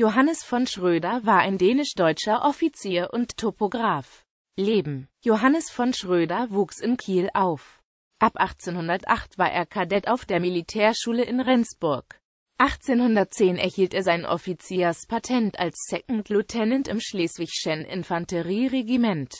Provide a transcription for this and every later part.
Johannes von Schröder war ein dänisch-deutscher Offizier und Topograph. Leben Johannes von Schröder wuchs in Kiel auf. Ab 1808 war er Kadett auf der Militärschule in Rendsburg. 1810 erhielt er sein Offizierspatent als Second Lieutenant im Schleswigschen Infanterieregiment.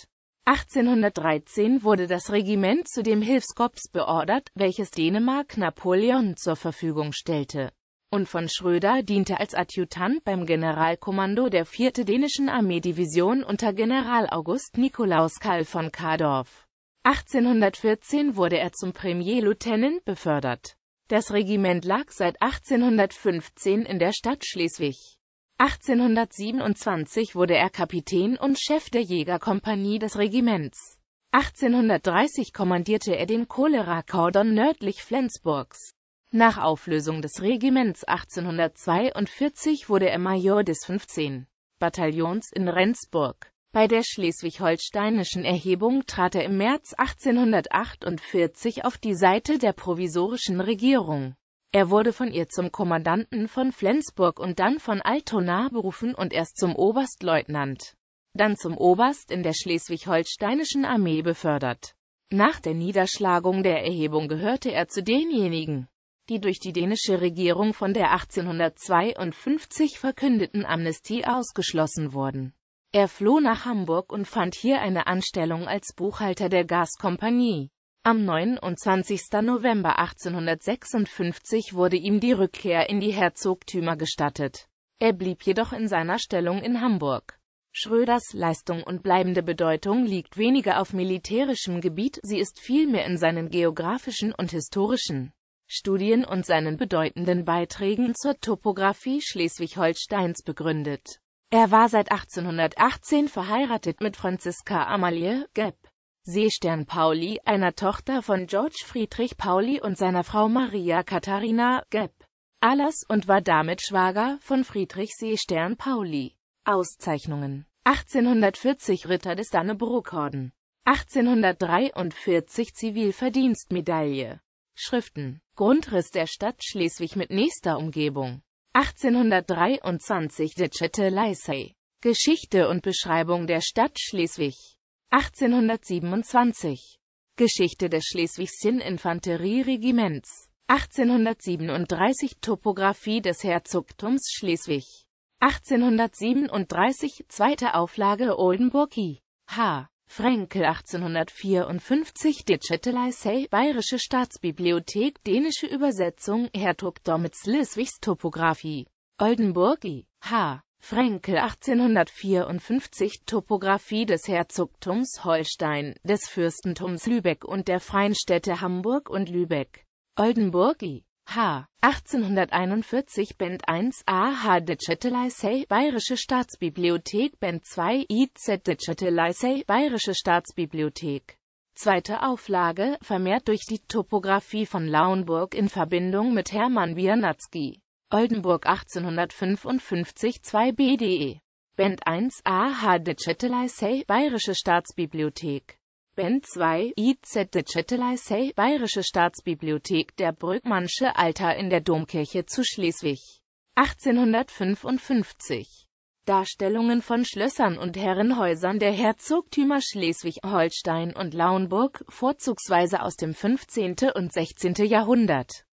1813 wurde das Regiment zu dem Hilfskorps beordert, welches Dänemark Napoleon zur Verfügung stellte und von Schröder diente als Adjutant beim Generalkommando der 4. Dänischen Armeedivision unter General August Nikolaus Karl von Kardorf. 1814 wurde er zum Premierlieutenant befördert. Das Regiment lag seit 1815 in der Stadt Schleswig. 1827 wurde er Kapitän und Chef der Jägerkompanie des Regiments. 1830 kommandierte er den Cholera-Kordon nördlich Flensburgs. Nach Auflösung des Regiments 1842 wurde er Major des 15. Bataillons in Rendsburg. Bei der schleswig-holsteinischen Erhebung trat er im März 1848 auf die Seite der provisorischen Regierung. Er wurde von ihr zum Kommandanten von Flensburg und dann von Altona berufen und erst zum Oberstleutnant, dann zum Oberst in der schleswig-holsteinischen Armee befördert. Nach der Niederschlagung der Erhebung gehörte er zu denjenigen, die durch die dänische Regierung von der 1852 verkündeten Amnestie ausgeschlossen wurden. Er floh nach Hamburg und fand hier eine Anstellung als Buchhalter der Gaskompanie. Am 29. November 1856 wurde ihm die Rückkehr in die Herzogtümer gestattet. Er blieb jedoch in seiner Stellung in Hamburg. Schröders Leistung und bleibende Bedeutung liegt weniger auf militärischem Gebiet, sie ist vielmehr in seinen geografischen und historischen. Studien und seinen bedeutenden Beiträgen zur Topographie Schleswig-Holsteins begründet. Er war seit 1818 verheiratet mit Franziska Amalie, Geb. Seestern Pauli, einer Tochter von George Friedrich Pauli und seiner Frau Maria Katharina, Geb. Allers und war damit Schwager von Friedrich Seestern Pauli. Auszeichnungen 1840 Ritter des Dannebrogorden 1843 Zivilverdienstmedaille Schriften. Grundriss der Stadt Schleswig mit nächster Umgebung. 1823 Ditchete Leisei. Geschichte und Beschreibung der Stadt Schleswig. 1827. Geschichte des Schleswigschen Infanterieregiments. 1837 Topographie des Herzogtums Schleswig. 1837 zweite Auflage Oldenburg H. Frenkel 1854 Digitalisei Bayerische Staatsbibliothek Dänische Übersetzung Hertog Domits Liswigs Topographie Oldenburg I. H. Frenkel 1854 Topographie des Herzogtums Holstein, des Fürstentums Lübeck und der Freien Städte Hamburg und Lübeck. Oldenburg I. H. 1841 Band 1 A. AH Digitalisei Bayerische Staatsbibliothek Band 2 I. IZ Digitalisei Bayerische Staatsbibliothek Zweite Auflage, vermehrt durch die Topographie von Lauenburg in Verbindung mit Hermann Biernatzky. Oldenburg 1855 2 BDE. Band 1 A. AH Digitalisei Bayerische Staatsbibliothek Ben 2, IZ Digitalisei, Bayerische Staatsbibliothek, der Brückmannsche Alter in der Domkirche zu Schleswig. 1855. Darstellungen von Schlössern und Herrenhäusern der Herzogtümer Schleswig-Holstein und Lauenburg, vorzugsweise aus dem 15. und 16. Jahrhundert.